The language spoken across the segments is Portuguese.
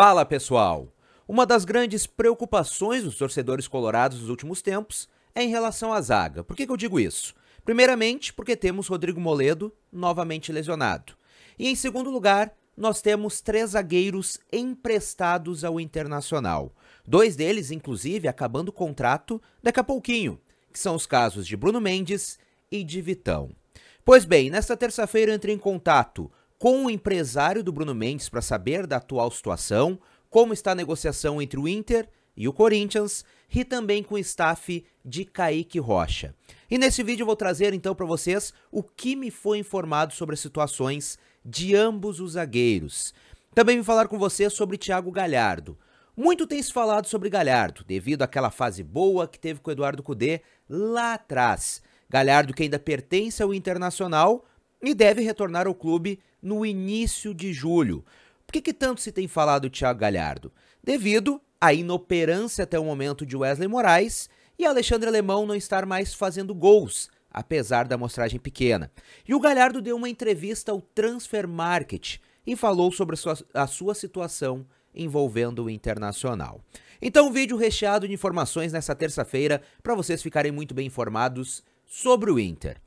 Fala pessoal! Uma das grandes preocupações dos torcedores colorados nos últimos tempos é em relação à zaga. Por que, que eu digo isso? Primeiramente, porque temos Rodrigo Moledo novamente lesionado. E em segundo lugar, nós temos três zagueiros emprestados ao Internacional. Dois deles, inclusive, acabando o contrato daqui a pouquinho, que são os casos de Bruno Mendes e de Vitão. Pois bem, nesta terça-feira eu entrei em contato com o empresário do Bruno Mendes para saber da atual situação, como está a negociação entre o Inter e o Corinthians, e também com o staff de Kaique Rocha. E nesse vídeo eu vou trazer então para vocês o que me foi informado sobre as situações de ambos os zagueiros. Também vou falar com vocês sobre Thiago Galhardo. Muito tem se falado sobre Galhardo, devido àquela fase boa que teve com o Eduardo Cudê lá atrás. Galhardo que ainda pertence ao Internacional, e deve retornar ao clube no início de julho. Por que, que tanto se tem falado Thiago Galhardo? Devido à inoperância até o momento de Wesley Moraes e Alexandre Alemão não estar mais fazendo gols, apesar da amostragem pequena. E o Galhardo deu uma entrevista ao Transfer Market e falou sobre a sua, a sua situação envolvendo o Internacional. Então, um vídeo recheado de informações nessa terça-feira para vocês ficarem muito bem informados sobre o Inter.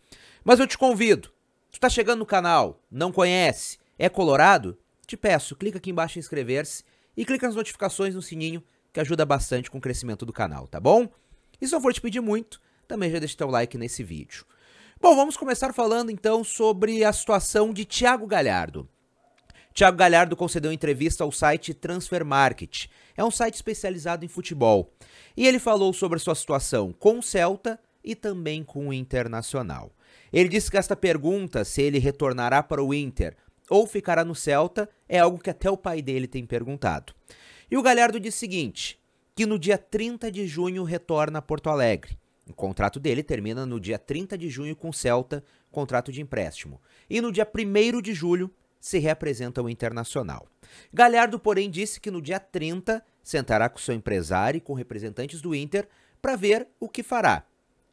Mas eu te convido Tu tá chegando no canal, não conhece, é colorado? Te peço, clica aqui embaixo em inscrever-se e clica nas notificações no sininho, que ajuda bastante com o crescimento do canal, tá bom? E se não for te pedir muito, também já deixa teu like nesse vídeo. Bom, vamos começar falando então sobre a situação de Thiago Galhardo. Thiago Galhardo concedeu entrevista ao site Transfer Market. É um site especializado em futebol. E ele falou sobre a sua situação com o Celta e também com o Internacional. Ele disse que esta pergunta, se ele retornará para o Inter ou ficará no Celta, é algo que até o pai dele tem perguntado. E o Galhardo diz o seguinte: que no dia 30 de junho retorna a Porto Alegre. O contrato dele termina no dia 30 de junho com o Celta, contrato de empréstimo. E no dia 1 de julho se reapresenta ao Internacional. Galhardo, porém, disse que no dia 30 sentará com seu empresário e com representantes do Inter para ver o que fará.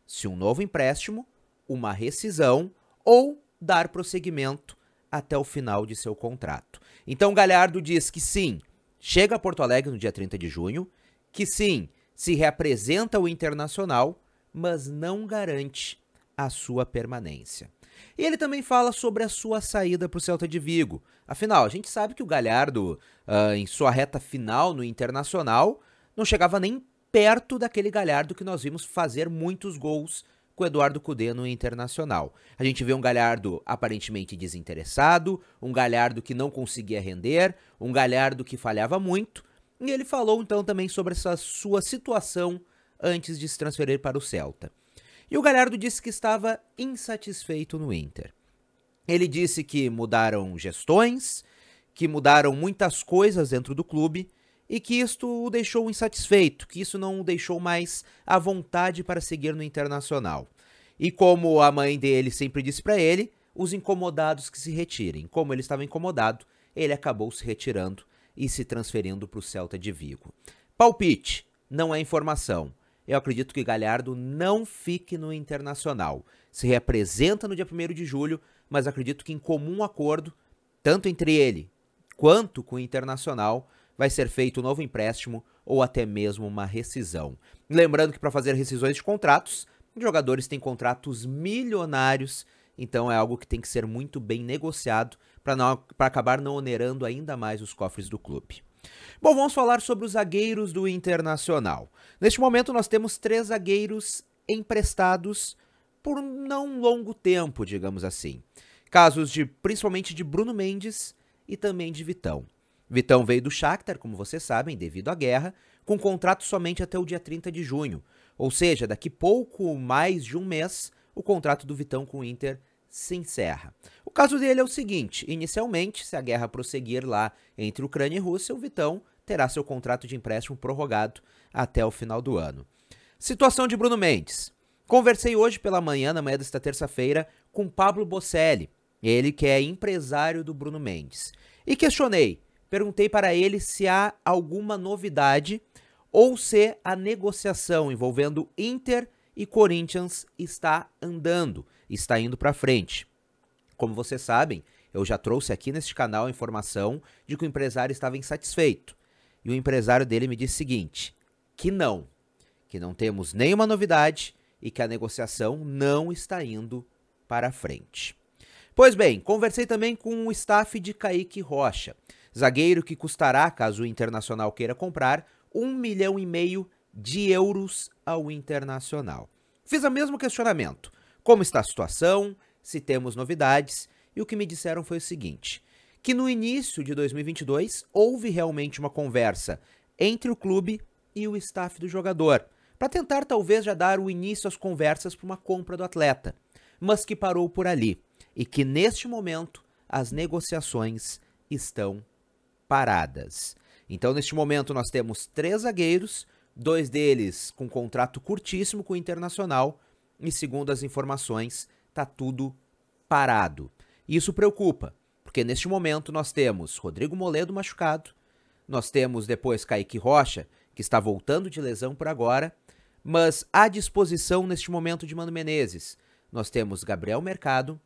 Se um novo empréstimo uma rescisão ou dar prosseguimento até o final de seu contrato. Então Galhardo diz que sim, chega a Porto Alegre no dia 30 de junho, que sim, se reapresenta o Internacional, mas não garante a sua permanência. E ele também fala sobre a sua saída para o Celta de Vigo. Afinal, a gente sabe que o Galhardo, uh, em sua reta final no Internacional, não chegava nem perto daquele Galhardo que nós vimos fazer muitos gols com o Eduardo Cudê no Internacional. A gente vê um Galhardo aparentemente desinteressado, um Galhardo que não conseguia render, um Galhardo que falhava muito, e ele falou então também sobre essa sua situação antes de se transferir para o Celta. E o Galhardo disse que estava insatisfeito no Inter. Ele disse que mudaram gestões, que mudaram muitas coisas dentro do clube e que isto o deixou insatisfeito, que isso não o deixou mais à vontade para seguir no internacional. E como a mãe dele sempre disse para ele, os incomodados que se retirem. Como ele estava incomodado, ele acabou se retirando e se transferindo para o Celta de Vigo. Palpite, não é informação. Eu acredito que Galhardo não fique no Internacional. Se representa no dia 1 de julho, mas acredito que em comum acordo, tanto entre ele quanto com o Internacional, vai ser feito um novo empréstimo ou até mesmo uma rescisão. Lembrando que para fazer rescisões de contratos, jogadores têm contratos milionários, então é algo que tem que ser muito bem negociado para acabar não onerando ainda mais os cofres do clube. Bom, vamos falar sobre os zagueiros do Internacional. Neste momento nós temos três zagueiros emprestados por não longo tempo, digamos assim. Casos de principalmente de Bruno Mendes e também de Vitão. Vitão veio do Shakhtar, como vocês sabem, devido à guerra, com contrato somente até o dia 30 de junho. Ou seja, daqui pouco mais de um mês, o contrato do Vitão com o Inter se encerra. O caso dele é o seguinte: inicialmente, se a guerra prosseguir lá entre Ucrânia e Rússia, o Vitão terá seu contrato de empréstimo prorrogado até o final do ano. Situação de Bruno Mendes. Conversei hoje pela manhã, na manhã desta terça-feira, com Pablo Bocelli, ele que é empresário do Bruno Mendes, e questionei perguntei para ele se há alguma novidade ou se a negociação envolvendo Inter e Corinthians está andando, está indo para frente. Como vocês sabem, eu já trouxe aqui neste canal a informação de que o empresário estava insatisfeito. E o empresário dele me disse o seguinte: que não, que não temos nenhuma novidade e que a negociação não está indo para frente. Pois bem, conversei também com o staff de Kaique Rocha. Zagueiro que custará, caso o Internacional queira comprar, um milhão e meio de euros ao Internacional. Fiz o mesmo questionamento. Como está a situação? Se temos novidades? E o que me disseram foi o seguinte: que no início de 2022 houve realmente uma conversa entre o clube e o staff do jogador, para tentar talvez já dar o início às conversas para uma compra do atleta, mas que parou por ali e que neste momento as negociações estão paradas. Então, neste momento, nós temos três zagueiros, dois deles com contrato curtíssimo com o Internacional, e segundo as informações, está tudo parado. Isso preocupa, porque neste momento nós temos Rodrigo Moledo machucado, nós temos depois Kaique Rocha, que está voltando de lesão por agora, mas à disposição neste momento de Mano Menezes, nós temos Gabriel Mercado,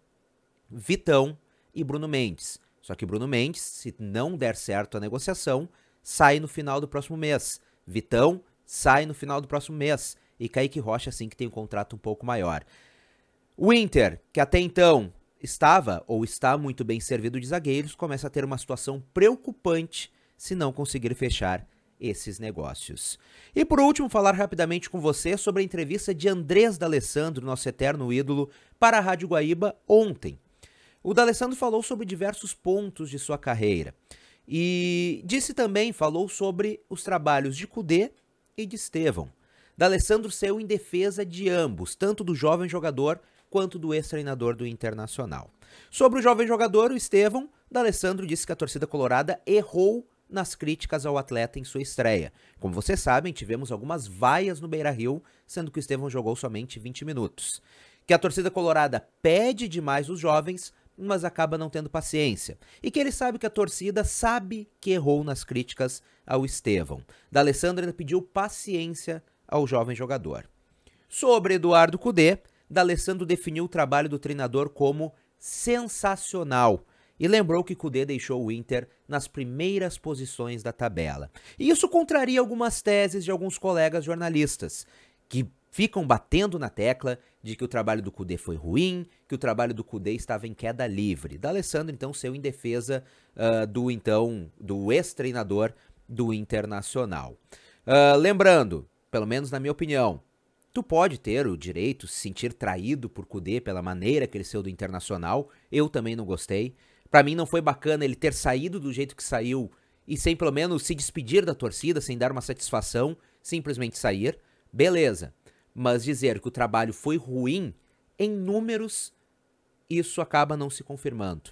Vitão e Bruno Mendes. Só que Bruno Mendes, se não der certo a negociação, sai no final do próximo mês. Vitão sai no final do próximo mês. E Kaique Rocha, assim que tem um contrato um pouco maior. O Inter, que até então estava ou está muito bem servido de zagueiros, começa a ter uma situação preocupante se não conseguir fechar esses negócios. E por último, falar rapidamente com você sobre a entrevista de Andrés D'Alessandro, nosso eterno ídolo, para a Rádio Guaíba ontem. O D'Alessandro falou sobre diversos pontos de sua carreira. E disse também, falou sobre os trabalhos de Cudê e de Estevão. D'Alessandro saiu em defesa de ambos, tanto do jovem jogador quanto do ex-treinador do Internacional. Sobre o jovem jogador, o Estevão, D'Alessandro disse que a torcida colorada errou nas críticas ao atleta em sua estreia. Como vocês sabem, tivemos algumas vaias no Beira-Rio, sendo que o Estevão jogou somente 20 minutos. Que a torcida colorada pede demais os jovens, mas acaba não tendo paciência. E que ele sabe que a torcida sabe que errou nas críticas ao Estevão. Da Alessandra ainda pediu paciência ao jovem jogador. Sobre Eduardo Cudê, D'Alessandro definiu o trabalho do treinador como sensacional e lembrou que Cudê deixou o Inter nas primeiras posições da tabela. E isso contraria algumas teses de alguns colegas jornalistas, que ficam batendo na tecla de que o trabalho do Cudê foi ruim, que o trabalho do Cudê estava em queda livre. D'Alessandro, então, seu em defesa uh, do então do ex-treinador do Internacional. Uh, lembrando, pelo menos na minha opinião, tu pode ter o direito de se sentir traído por Cudê pela maneira que ele saiu do Internacional. Eu também não gostei. Para mim não foi bacana ele ter saído do jeito que saiu e sem pelo menos se despedir da torcida, sem dar uma satisfação, simplesmente sair. Beleza, mas dizer que o trabalho foi ruim, em números, isso acaba não se confirmando.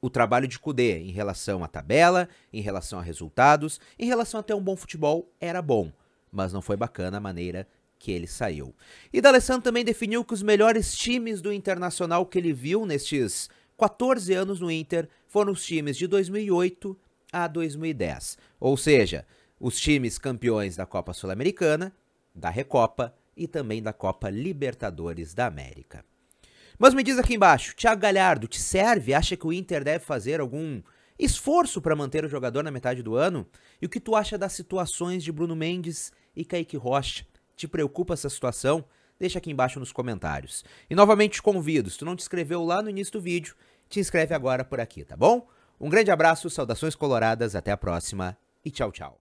O trabalho de Kudê em relação à tabela, em relação a resultados, em relação até um bom futebol, era bom, mas não foi bacana a maneira que ele saiu. E D'Alessandro também definiu que os melhores times do Internacional que ele viu nestes 14 anos no Inter foram os times de 2008 a 2010, ou seja, os times campeões da Copa Sul-Americana, da Recopa e também da Copa Libertadores da América. Mas me diz aqui embaixo, Thiago Galhardo, te serve? Acha que o Inter deve fazer algum esforço para manter o jogador na metade do ano? E o que tu acha das situações de Bruno Mendes e Kaique Rocha? Te preocupa essa situação? Deixa aqui embaixo nos comentários. E novamente te convido, se tu não te inscreveu lá no início do vídeo, te inscreve agora por aqui, tá bom? Um grande abraço, saudações coloradas, até a próxima e tchau, tchau.